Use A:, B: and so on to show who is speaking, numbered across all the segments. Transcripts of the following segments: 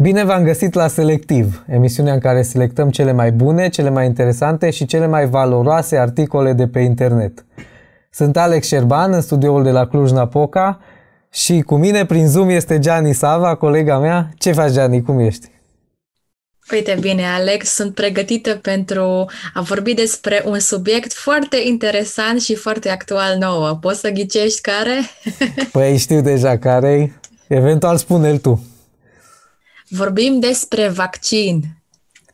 A: Bine v-am găsit la Selectiv, emisiunea în care selectăm cele mai bune, cele mai interesante și cele mai valoroase articole de pe internet. Sunt Alex Șerban în studioul de la Cluj-Napoca și cu mine prin Zoom este Gianni Sava, colega mea. Ce faci, Gianni? Cum ești?
B: Uite bine, Alex, sunt pregătită pentru a vorbi despre un subiect foarte interesant și foarte actual nouă. Poți să ghicești care?
A: Păi știu deja care Eventual spune-l tu.
B: Vorbim despre vaccin,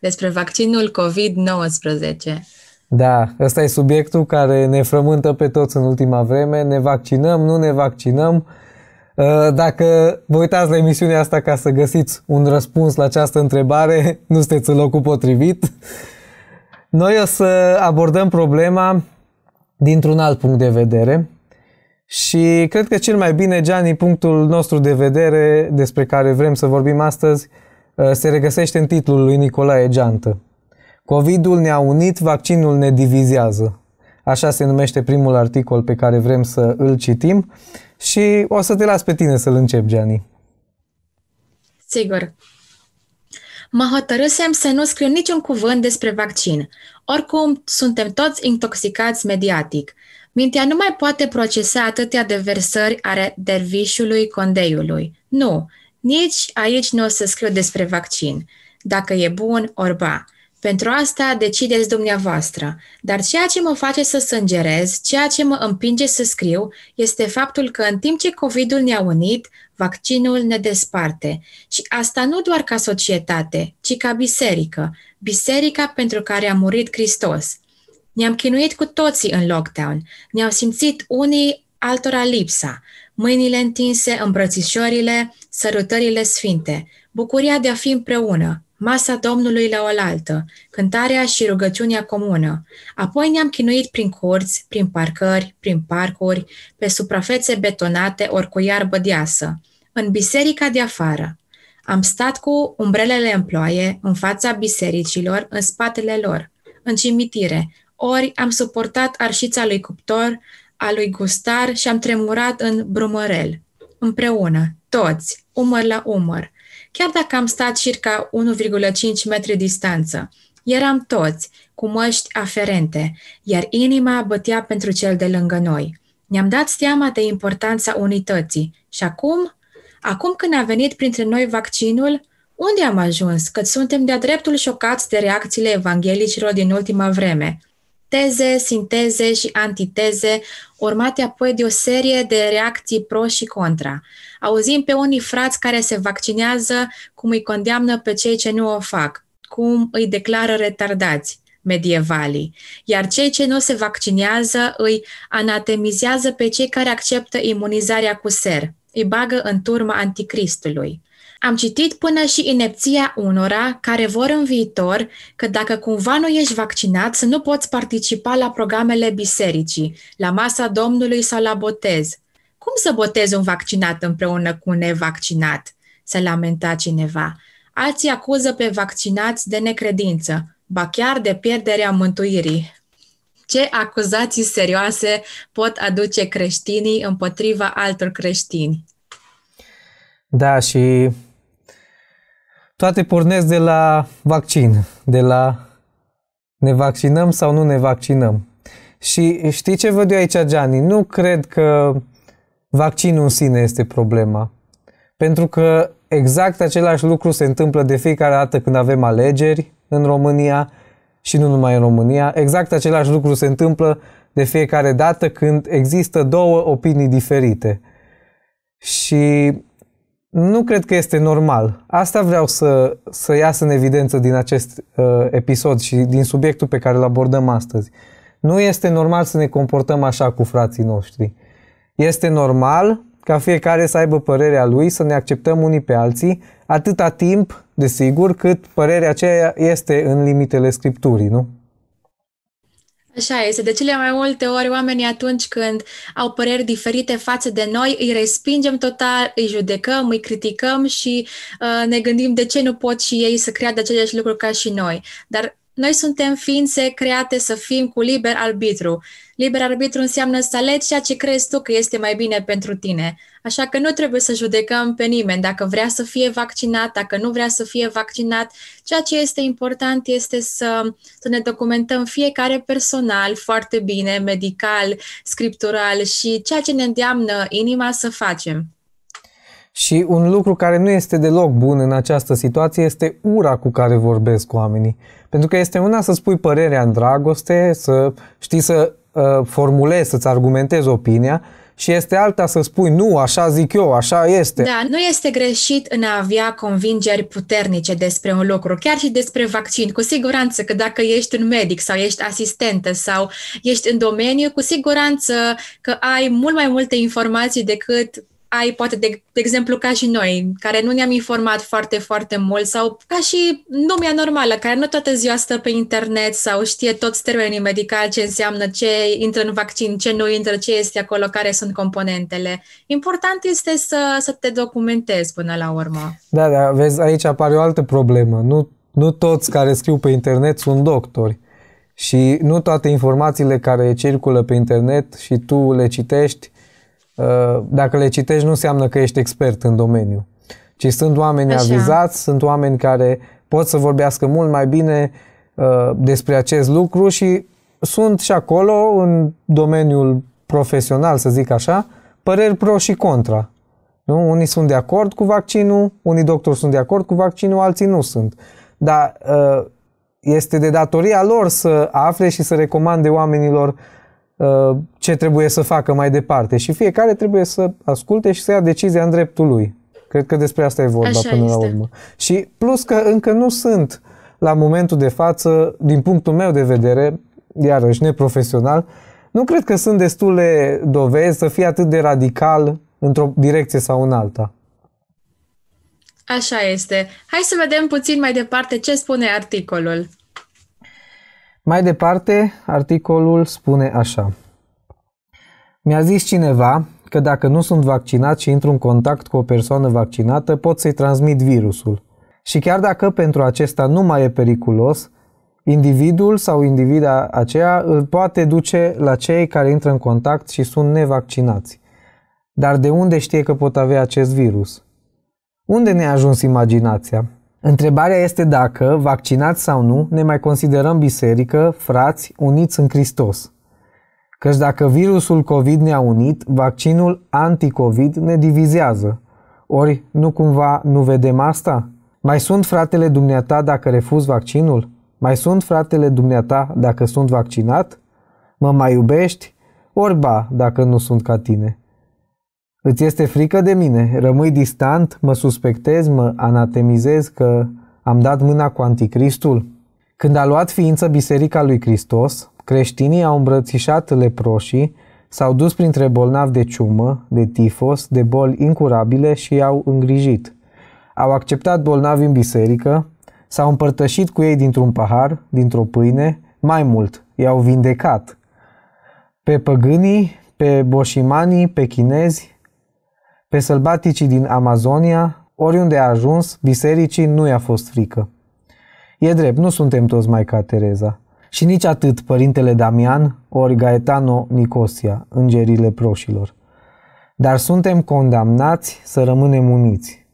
B: despre vaccinul COVID-19.
A: Da, ăsta e subiectul care ne frământă pe toți în ultima vreme. Ne vaccinăm, nu ne vaccinăm. Ă, dacă vă uitați la emisiunea asta ca să găsiți un răspuns la această întrebare, nu sunteți în locul potrivit. Noi o să abordăm problema dintr-un alt punct de vedere, și cred că cel mai bine, Gianni, punctul nostru de vedere despre care vrem să vorbim astăzi uh, se regăsește în titlul lui Nicolae Geantă. Covidul ne-a unit, vaccinul ne divizează. Așa se numește primul articol pe care vrem să îl citim și o să te las pe tine să-l încep, Gianni.
B: Sigur. Mă hotărâsem să nu scriu niciun cuvânt despre vaccin. Oricum, suntem toți intoxicați mediatic. Mintea nu mai poate procesa atâtea deversări ale dervișului condeiului. Nu, nici aici nu o să scriu despre vaccin, dacă e bun orba. Pentru asta decideți dumneavoastră. Dar ceea ce mă face să sângerez, ceea ce mă împinge să scriu, este faptul că în timp ce COVID-ul ne-a unit, vaccinul ne desparte. Și asta nu doar ca societate, ci ca biserică. Biserica pentru care a murit Hristos. Ne-am chinuit cu toții în lockdown, ne-au simțit unii altora lipsa, mâinile întinse, îmbrățișorile, sărutările sfinte, bucuria de a fi împreună, masa Domnului la oaltă, cântarea și rugăciunea comună. Apoi ne-am chinuit prin curți, prin parcări, prin parcuri, pe suprafețe betonate ori cu iarbă deasă, în biserica de afară. Am stat cu umbrelele în ploaie, în fața bisericilor, în spatele lor, în cimitire, ori am suportat arșița lui cuptor, a lui gustar și am tremurat în brumărel. Împreună, toți, umăr la umăr, chiar dacă am stat circa 1,5 metri distanță. Eram toți, cu măști aferente, iar inima bătea pentru cel de lângă noi. Ne-am dat seama de importanța unității și acum, acum când a venit printre noi vaccinul, unde am ajuns? Că suntem de-a dreptul șocați de reacțiile evanghelicilor din ultima vreme – teze, sinteze și antiteze, urmate apoi de o serie de reacții pro și contra. Auzim pe unii frați care se vaccinează cum îi condeamnă pe cei ce nu o fac, cum îi declară retardați medievalii, iar cei ce nu se vaccinează îi anatemizează pe cei care acceptă imunizarea cu ser, îi bagă în turma anticristului. Am citit până și inepția unora care vor în viitor că dacă cumva nu ești vaccinat, să nu poți participa la programele bisericii, la masa Domnului sau la botez. Cum să botezi un vaccinat împreună cu un nevaccinat? Se lamenta cineva. Alții acuză pe vaccinați de necredință, ba chiar de pierderea mântuirii. Ce acuzații serioase pot aduce creștinii împotriva altor creștini?
A: Da, și toate pornesc de la vaccin, de la ne vaccinăm sau nu ne vaccinăm. Și știi ce văd eu aici, Gianni? Nu cred că vaccinul în sine este problema. Pentru că exact același lucru se întâmplă de fiecare dată când avem alegeri în România și nu numai în România. Exact același lucru se întâmplă de fiecare dată când există două opinii diferite. Și nu cred că este normal. Asta vreau să, să iasă în evidență din acest uh, episod și din subiectul pe care îl abordăm astăzi. Nu este normal să ne comportăm așa cu frații noștri. Este normal ca fiecare să aibă părerea lui, să ne acceptăm unii pe alții, atâta timp, desigur, cât părerea aceea este în limitele Scripturii, nu?
B: Așa este. De cele mai multe ori, oamenii atunci când au păreri diferite față de noi, îi respingem total, îi judecăm, îi criticăm și uh, ne gândim de ce nu pot și ei să creadă aceleași lucruri ca și noi. Dar noi suntem ființe create să fim cu liber arbitru. Liber arbitru înseamnă să alegi ceea ce crezi tu că este mai bine pentru tine. Așa că nu trebuie să judecăm pe nimeni dacă vrea să fie vaccinat, dacă nu vrea să fie vaccinat. Ceea ce este important este să, să ne documentăm fiecare personal foarte bine, medical, scriptural și ceea ce ne îndeamnă inima să facem.
A: Și un lucru care nu este deloc bun în această situație este ura cu care vorbesc cu oamenii. Pentru că este una să spui părerea în dragoste, să știi să uh, formulezi, să-ți argumentezi opinia și este alta să spui nu, așa zic eu, așa este. Da,
B: nu este greșit în a avea convingeri puternice despre un lucru, chiar și despre vaccin. Cu siguranță că dacă ești un medic sau ești asistentă sau ești în domeniu, cu siguranță că ai mult mai multe informații decât ai poate, de, de exemplu, ca și noi, care nu ne-am informat foarte, foarte mult sau ca și lumea normală, care nu toată ziua stă pe internet sau știe toți termenii medicali, ce înseamnă, ce intră în vaccin, ce nu intră, ce este acolo, care sunt componentele. Important este să, să te documentezi până la urmă.
A: Da, da, vezi, aici apare o altă problemă. Nu, nu toți care scriu pe internet sunt doctori. Și nu toate informațiile care circulă pe internet și tu le citești Uh, dacă le citești, nu înseamnă că ești expert în domeniu, ci sunt oameni Așa. avizați, sunt oameni care pot să vorbească mult mai bine uh, despre acest lucru și sunt și acolo, în domeniul profesional, să zic așa, păreri pro și contra. Nu? Unii sunt de acord cu vaccinul, unii doctori sunt de acord cu vaccinul, alții nu sunt. Dar uh, este de datoria lor să afle și să recomande oamenilor Uh, ce trebuie să facă mai departe și fiecare trebuie să asculte și să ia decizia în dreptul lui. Cred că despre asta e vorba Așa până este. la urmă. Și plus că încă nu sunt la momentul de față, din punctul meu de vedere, iarăși neprofesional, nu cred că sunt destule dovezi să fie atât de radical într-o direcție sau în alta.
B: Așa este. Hai să vedem puțin mai departe ce spune articolul.
A: Mai departe, articolul spune așa. Mi-a zis cineva că dacă nu sunt vaccinat și intru în contact cu o persoană vaccinată, pot să-i transmit virusul. Și chiar dacă pentru acesta nu mai e periculos, individul sau individa aceea îl poate duce la cei care intră în contact și sunt nevaccinați. Dar de unde știe că pot avea acest virus? Unde ne-a ajuns imaginația? Întrebarea este dacă, vaccinați sau nu, ne mai considerăm biserică, frați, uniți în Hristos. Căci dacă virusul COVID ne-a unit, vaccinul anticovid ne divizează. Ori nu cumva nu vedem asta? Mai sunt fratele dumneata dacă refuz vaccinul? Mai sunt fratele dumneata dacă sunt vaccinat? Mă mai iubești? Orba dacă nu sunt ca tine. Îți este frică de mine, rămâi distant, mă suspectezi, mă anatemizezi că am dat mâna cu anticristul? Când a luat ființă Biserica lui Hristos, creștinii au îmbrățișat leproșii, s-au dus printre bolnavi de ciumă, de tifos, de boli incurabile și i-au îngrijit. Au acceptat bolnavi în biserică, s-au împărtășit cu ei dintr-un pahar, dintr-o pâine, mai mult, i-au vindecat. Pe păgânii, pe boșimanii, pe chinezi, pe sălbaticii din Amazonia, oriunde a ajuns, bisericii nu i-a fost frică. E drept, nu suntem toți ca Tereza. Și nici atât părintele Damian ori Gaetano Nicosia, îngerile proșilor. Dar suntem condamnați să rămânem uniți.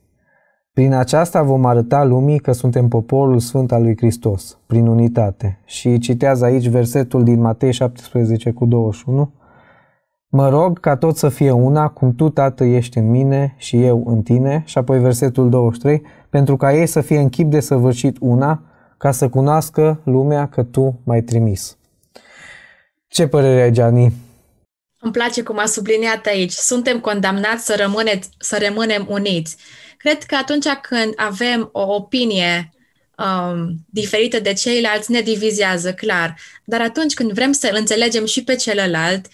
A: Prin aceasta vom arăta lumii că suntem poporul sfânt al lui Hristos, prin unitate. Și citează aici versetul din Matei 17 cu 21. Mă rog ca tot să fie una, cum tu, Tată, ești în mine și eu în tine, și apoi versetul 23, pentru ca ei să fie în chip de săvârșit una, ca să cunoască lumea că tu m-ai trimis. Ce părere ai, Gianni?
B: Îmi place cum a subliniat aici. Suntem condamnați să, rămâne, să rămânem uniți. Cred că atunci când avem o opinie um, diferită de ceilalți, ne divizează, clar. Dar atunci când vrem să înțelegem și pe celălalt,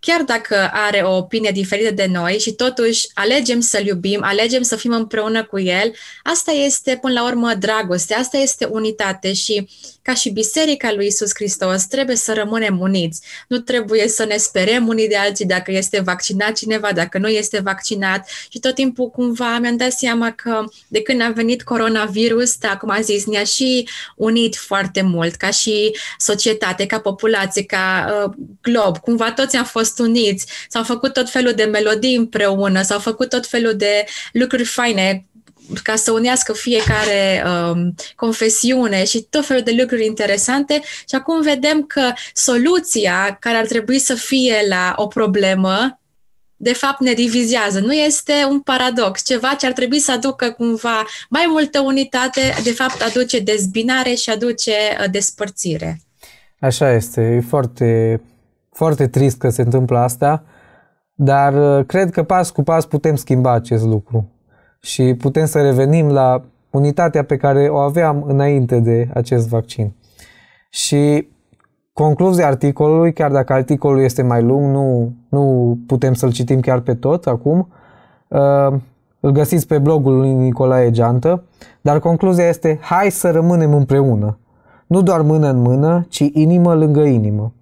B: chiar dacă are o opinie diferită de noi și totuși alegem să-l iubim, alegem să fim împreună cu el, asta este până la urmă dragoste, asta este unitate și ca și Biserica lui Isus Hristos, trebuie să rămânem uniți. Nu trebuie să ne sperem unii de alții dacă este vaccinat cineva, dacă nu este vaccinat. Și tot timpul cumva mi-am dat seama că de când a venit coronavirus, da, cum a zis, ne-a și unit foarte mult, ca și societate, ca populație, ca uh, glob. Cumva toți am fost uniți, s-au făcut tot felul de melodii împreună, s-au făcut tot felul de lucruri faine ca să unească fiecare um, confesiune și tot felul de lucruri interesante și acum vedem că soluția care ar trebui să fie la o problemă de fapt ne divizează. Nu este un paradox, ceva ce ar trebui să aducă cumva mai multă unitate, de fapt aduce dezbinare și aduce uh, despărțire.
A: Așa este, e foarte, foarte trist că se întâmplă asta, dar uh, cred că pas cu pas putem schimba acest lucru și putem să revenim la unitatea pe care o aveam înainte de acest vaccin. Și concluzia articolului, chiar dacă articolul este mai lung, nu, nu putem să-l citim chiar pe tot acum, uh, îl găsiți pe blogul lui Nicolae Geantă, dar concluzia este hai să rămânem împreună. Nu doar mână în mână, ci inimă lângă inimă.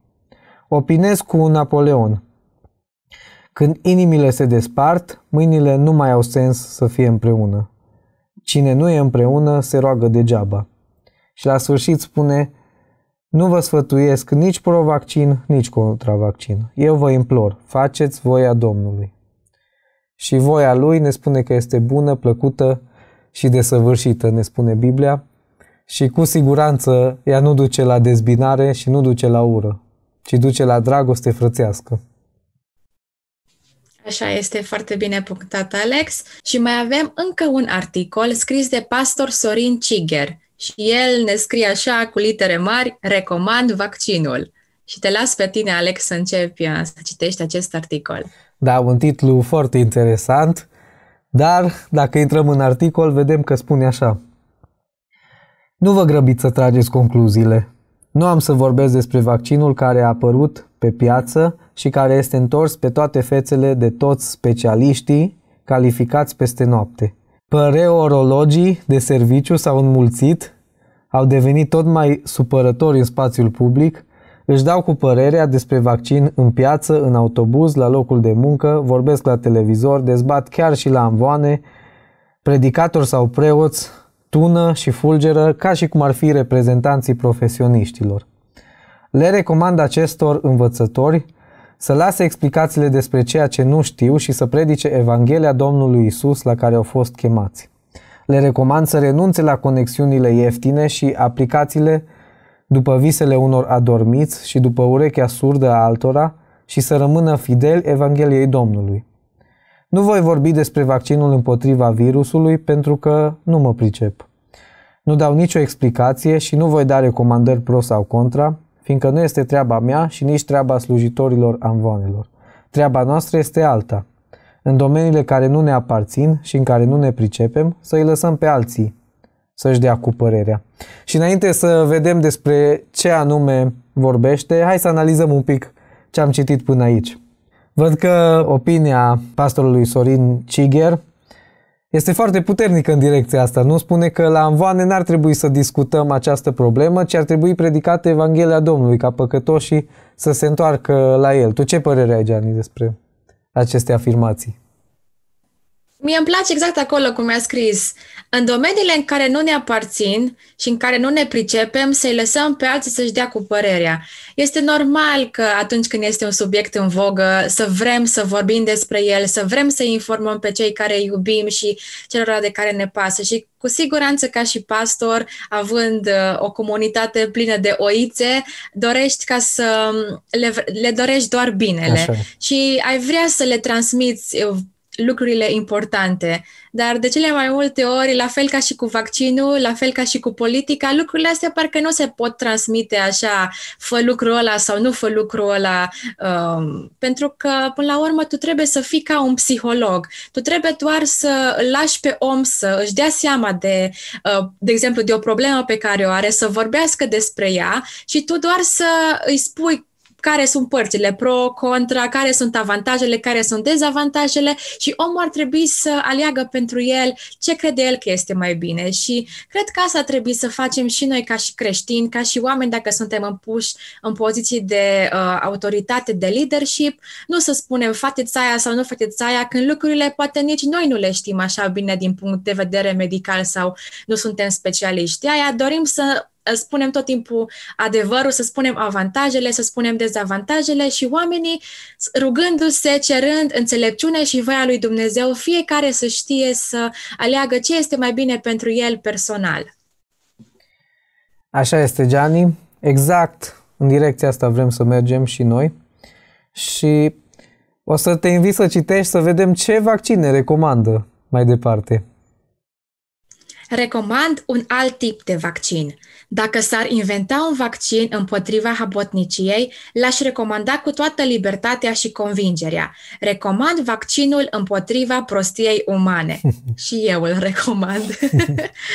A: Opinez cu Napoleon. Când inimile se despart, mâinile nu mai au sens să fie împreună. Cine nu e împreună se roagă degeaba. Și la sfârșit spune, nu vă sfătuiesc nici pro-vaccin, nici contra-vaccin. Eu vă implor, faceți voia Domnului. Și voia Lui ne spune că este bună, plăcută și desăvârșită, ne spune Biblia, și cu siguranță ea nu duce la dezbinare și nu duce la ură, ci duce la dragoste frățească.
B: Așa este foarte bine punctat, Alex. Și mai avem încă un articol scris de pastor Sorin Ciger și el ne scrie așa cu litere mari, recomand vaccinul. Și te las pe tine, Alex, să începi uh, să citești acest articol.
A: Da, un titlu foarte interesant, dar dacă intrăm în articol, vedem că spune așa. Nu vă grăbiți să trageți concluziile. Nu am să vorbesc despre vaccinul care a apărut pe piață și care este întors pe toate fețele de toți specialiștii calificați peste noapte. Păreorologii de serviciu s-au înmulțit, au devenit tot mai supărători în spațiul public, își dau cu părerea despre vaccin în piață, în autobuz, la locul de muncă, vorbesc la televizor, dezbat chiar și la amvoane, predicator sau preoți tună și fulgeră ca și cum ar fi reprezentanții profesioniștilor. Le recomand acestor învățători să lase explicațiile despre ceea ce nu știu și să predice Evanghelia Domnului Isus la care au fost chemați. Le recomand să renunțe la conexiunile ieftine și aplicațiile după visele unor adormiți și după urechea surdă a altora și să rămână fidel Evangheliei Domnului. Nu voi vorbi despre vaccinul împotriva virusului pentru că nu mă pricep. Nu dau nicio explicație și nu voi da recomandări pro sau contra, fiindcă nu este treaba mea și nici treaba slujitorilor amvonelor. Treaba noastră este alta. În domeniile care nu ne aparțin și în care nu ne pricepem, să îi lăsăm pe alții să-și dea cu părerea. Și înainte să vedem despre ce anume vorbește, hai să analizăm un pic ce am citit până aici. Văd că opinia pastorului Sorin Ciger este foarte puternică în direcția asta. Nu spune că la anvoane n-ar trebui să discutăm această problemă, ci ar trebui predicată Evanghelia Domnului ca păcătoșii să se întoarcă la el. Tu ce părere ai, Gianni, despre aceste afirmații?
B: Mie îmi place exact acolo cum mi-a scris. În domeniile în care nu ne aparțin și în care nu ne pricepem, să-i lăsăm pe alții să-și dea cu părerea. Este normal că atunci când este un subiect în vogă, să vrem să vorbim despre el, să vrem să informăm pe cei care iubim și celor de care ne pasă. Și cu siguranță, ca și pastor, având uh, o comunitate plină de oițe, dorești ca să um, le, le dorești doar binele. Așa. Și ai vrea să le transmiți uh, lucrurile importante. Dar de cele mai multe ori, la fel ca și cu vaccinul, la fel ca și cu politica, lucrurile astea parcă nu se pot transmite așa, fă lucrul ăla sau nu fă lucrul ăla, um, pentru că, până la urmă, tu trebuie să fii ca un psiholog. Tu trebuie doar să lași pe om să își dea seama de, uh, de exemplu, de o problemă pe care o are, să vorbească despre ea și tu doar să îi spui care sunt părțile pro, contra, care sunt avantajele, care sunt dezavantajele și omul ar trebui să aleagă pentru el ce crede el că este mai bine. Și cred că asta trebuie să facem și noi ca și creștini, ca și oameni, dacă suntem împuși în poziții de uh, autoritate, de leadership, nu să spunem faceți aia sau nu faceți aia, când lucrurile poate nici noi nu le știm așa bine din punct de vedere medical sau nu suntem specialiști. De aia dorim să spunem tot timpul adevărul, să spunem avantajele, să spunem dezavantajele și oamenii rugându-se, cerând înțelepciune și voia lui Dumnezeu, fiecare să știe să aleagă ce este mai bine pentru el personal.
A: Așa este, Gianni. Exact în direcția asta vrem să mergem și noi. Și o să te invit să citești să vedem ce vaccine recomandă mai departe.
B: Recomand un alt tip de vaccin. Dacă s-ar inventa un vaccin împotriva habotniciei, l-aș recomanda cu toată libertatea și convingerea. Recomand vaccinul împotriva prostiei umane. și eu îl recomand.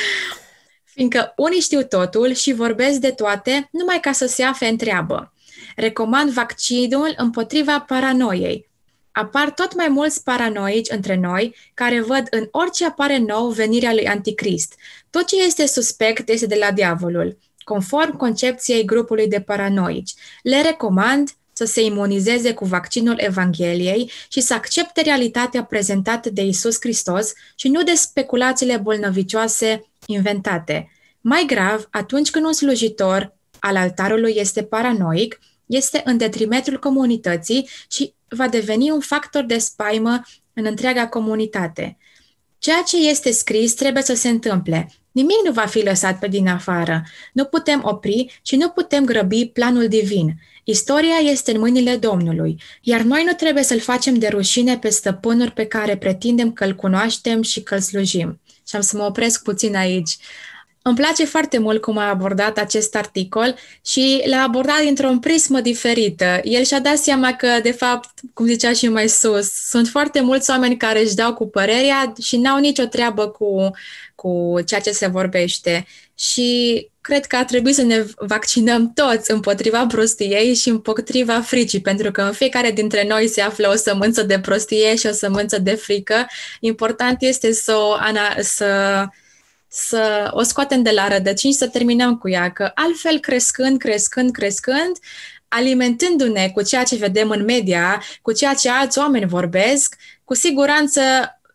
B: Fiindcă unii știu totul și vorbesc de toate numai ca să se afle întreabă. Recomand vaccinul împotriva paranoiei, apar tot mai mulți paranoici între noi care văd în orice apare nou venirea lui Anticrist. Tot ce este suspect este de la diavolul, conform concepției grupului de paranoici. Le recomand să se imunizeze cu vaccinul Evangheliei și să accepte realitatea prezentată de Isus Hristos și nu de speculațiile bolnăvicioase inventate. Mai grav, atunci când un slujitor al altarului este paranoic, este în detrimentul comunității și va deveni un factor de spaimă în întreaga comunitate. Ceea ce este scris trebuie să se întâmple. Nimic nu va fi lăsat pe din afară. Nu putem opri și nu putem grăbi planul divin. Istoria este în mâinile Domnului, iar noi nu trebuie să-l facem de rușine pe stăpânuri pe care pretindem că l cunoaștem și că l slujim. Și am să mă opresc puțin aici. Îmi place foarte mult cum a abordat acest articol și l-a abordat dintr-o prismă diferită. El și-a dat seama că, de fapt, cum zicea și mai sus, sunt foarte mulți oameni care își dau cu părerea și n-au nicio treabă cu, cu ceea ce se vorbește. Și cred că ar trebui să ne vaccinăm toți împotriva prostiei și împotriva fricii, pentru că în fiecare dintre noi se află o sămânță de prostie și o sămânță de frică. Important este să, ana, să să o scoatem de la rădăcini și să terminăm cu ea, că altfel crescând, crescând, crescând, alimentându-ne cu ceea ce vedem în media, cu ceea ce alți oameni vorbesc, cu siguranță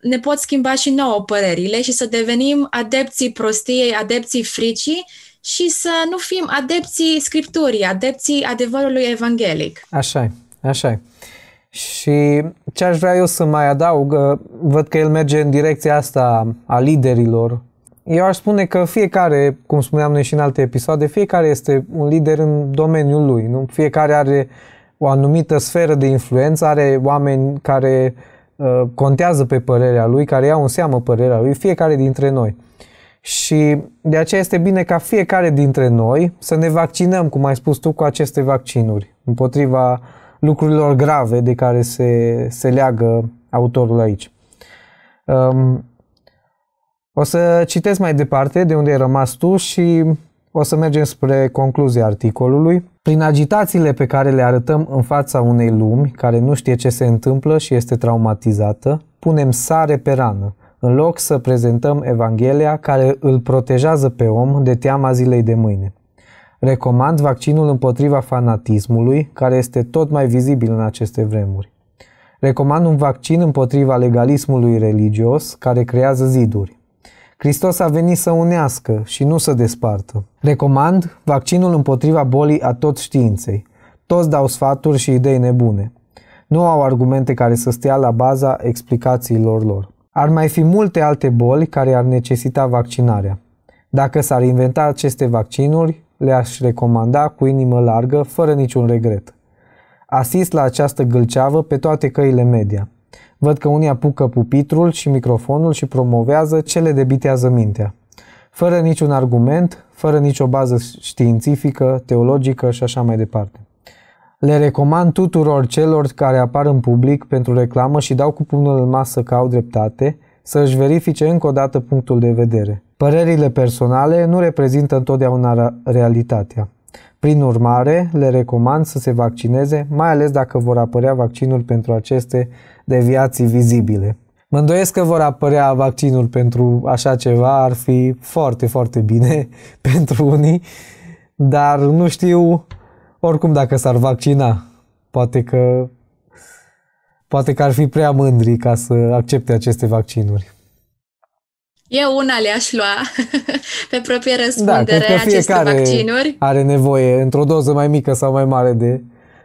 B: ne pot schimba și nouă părerile și să devenim adepții prostiei, adepții fricii și să nu fim adepții Scripturii, adepții adevărului evanghelic.
A: Așa așa Și ce aș vrea eu să mai adaug, văd că el merge în direcția asta a liderilor, eu aș spune că fiecare, cum spuneam noi și în alte episoade, fiecare este un lider în domeniul lui. Nu? Fiecare are o anumită sferă de influență, are oameni care uh, contează pe părerea lui, care iau în seamă părerea lui, fiecare dintre noi. Și de aceea este bine ca fiecare dintre noi să ne vaccinăm, cum ai spus tu, cu aceste vaccinuri, împotriva lucrurilor grave de care se, se leagă autorul aici. Um, o să citesc mai departe de unde ai rămas tu și o să mergem spre concluzia articolului. Prin agitațiile pe care le arătăm în fața unei lumi care nu știe ce se întâmplă și este traumatizată, punem sare pe rană, în loc să prezentăm Evanghelia care îl protejează pe om de teama zilei de mâine. Recomand vaccinul împotriva fanatismului, care este tot mai vizibil în aceste vremuri. Recomand un vaccin împotriva legalismului religios, care creează ziduri. Hristos a venit să unească și nu să despartă. Recomand vaccinul împotriva bolii a tot științei. Toți dau sfaturi și idei nebune. Nu au argumente care să stea la baza explicațiilor lor. Ar mai fi multe alte boli care ar necesita vaccinarea. Dacă s-ar inventa aceste vaccinuri, le-aș recomanda cu inimă largă, fără niciun regret. Asist la această gâlceavă pe toate căile media – Văd că unii apucă pupitrul și microfonul și promovează ce le debitează mintea. Fără niciun argument, fără nicio bază științifică, teologică și așa mai departe. Le recomand tuturor celor care apar în public pentru reclamă și dau cu pumnul în masă că au dreptate, să își verifice încă o dată punctul de vedere. Părerile personale nu reprezintă întotdeauna realitatea. Prin urmare, le recomand să se vaccineze, mai ales dacă vor apărea vaccinuri pentru aceste deviații vizibile. Mă îndoiesc că vor apărea vaccinul pentru așa ceva, ar fi foarte, foarte bine pentru unii, dar nu știu oricum dacă s-ar vaccina. Poate că, poate că ar fi prea mândri ca să accepte aceste vaccinuri.
B: Eu una le-aș lua pe proprie da, răspundere da, că fiecare aceste vaccinuri.
A: are nevoie într-o doză mai mică sau mai mare de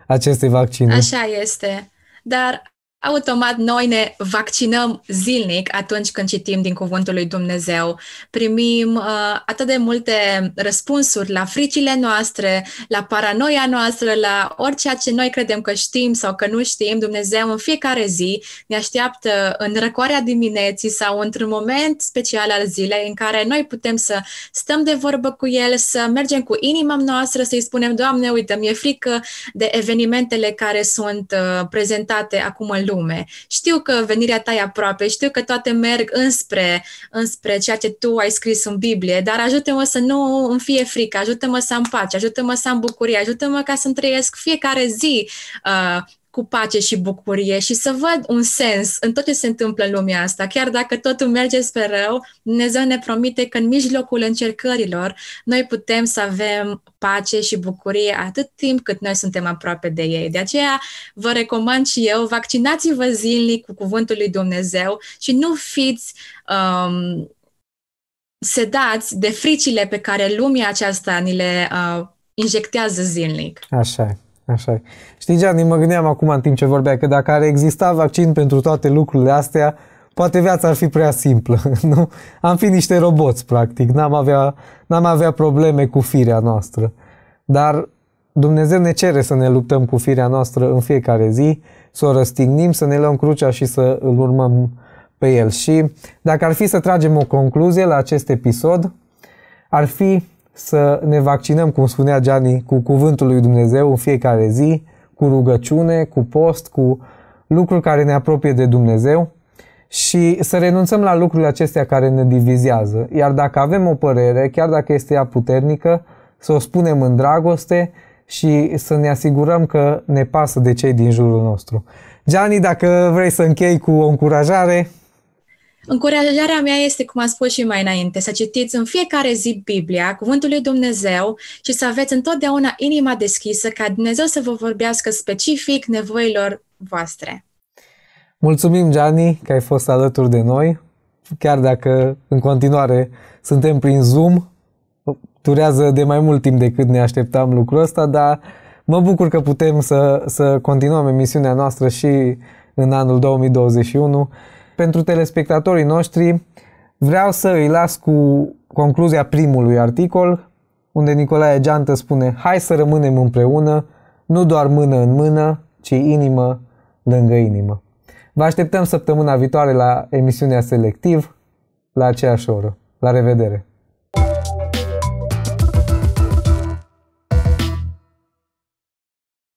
A: aceste vaccinuri. Așa
B: este. Dar automat noi ne vaccinăm zilnic atunci când citim din Cuvântul lui Dumnezeu. Primim uh, atât de multe răspunsuri la fricile noastre, la paranoia noastră, la orice ce noi credem că știm sau că nu știm. Dumnezeu în fiecare zi ne așteaptă în răcoarea dimineții sau într-un moment special al zilei în care noi putem să stăm de vorbă cu El, să mergem cu inima noastră, să-i spunem, Doamne, uite, mi-e frică de evenimentele care sunt uh, prezentate acum în lume lume. Știu că venirea ta e aproape, știu că toate merg înspre, înspre ceea ce tu ai scris în Biblie, dar ajută-mă să nu îmi fie frică, ajută-mă să am pace, ajută-mă să am bucurie, ajută-mă ca să-mi trăiesc fiecare zi uh, cu pace și bucurie și să văd un sens în tot ce se întâmplă în lumea asta. Chiar dacă totul merge spre rău, Dumnezeu ne promite că în mijlocul încercărilor noi putem să avem pace și bucurie atât timp cât noi suntem aproape de ei. De aceea vă recomand și eu, vaccinați-vă zilnic cu cuvântul lui Dumnezeu și nu fiți um, sedați de fricile pe care lumea aceasta ni le uh, injectează zilnic.
A: Așa Așa e. Știi, Gianni, mă gândeam acum în timp ce vorbea că dacă ar exista vaccin pentru toate lucrurile astea, poate viața ar fi prea simplă, nu? Am fi niște roboți, practic, n-am avea, n-am avea probleme cu firea noastră. Dar Dumnezeu ne cere să ne luptăm cu firea noastră în fiecare zi, să o răstignim, să ne luăm crucea și să îl urmăm pe el. Și dacă ar fi să tragem o concluzie la acest episod, ar fi să ne vaccinăm, cum spunea Gianni, cu cuvântul lui Dumnezeu în fiecare zi, cu rugăciune, cu post, cu lucruri care ne apropie de Dumnezeu și să renunțăm la lucrurile acestea care ne divizează. Iar dacă avem o părere, chiar dacă este ea puternică, să o spunem în dragoste și să ne asigurăm că ne pasă de cei din jurul nostru. Gianni, dacă vrei să închei cu o încurajare...
B: Încurajarea mea este, cum am spus și mai înainte, să citiți în fiecare zi Biblia, Cuvântul lui Dumnezeu și să aveți întotdeauna inima deschisă ca Dumnezeu să vă vorbească specific nevoilor voastre.
A: Mulțumim, Gianni, că ai fost alături de noi, chiar dacă în continuare suntem prin Zoom, durează de mai mult timp decât ne așteptam lucrul ăsta, dar mă bucur că putem să, să continuăm emisiunea noastră și în anul 2021 pentru telespectatorii noștri vreau să îi las cu concluzia primului articol, unde Nicolae Geantă spune Hai să rămânem împreună, nu doar mână în mână, ci inimă lângă inimă. Vă așteptăm săptămâna viitoare la emisiunea Selectiv, la aceeași oră. La revedere!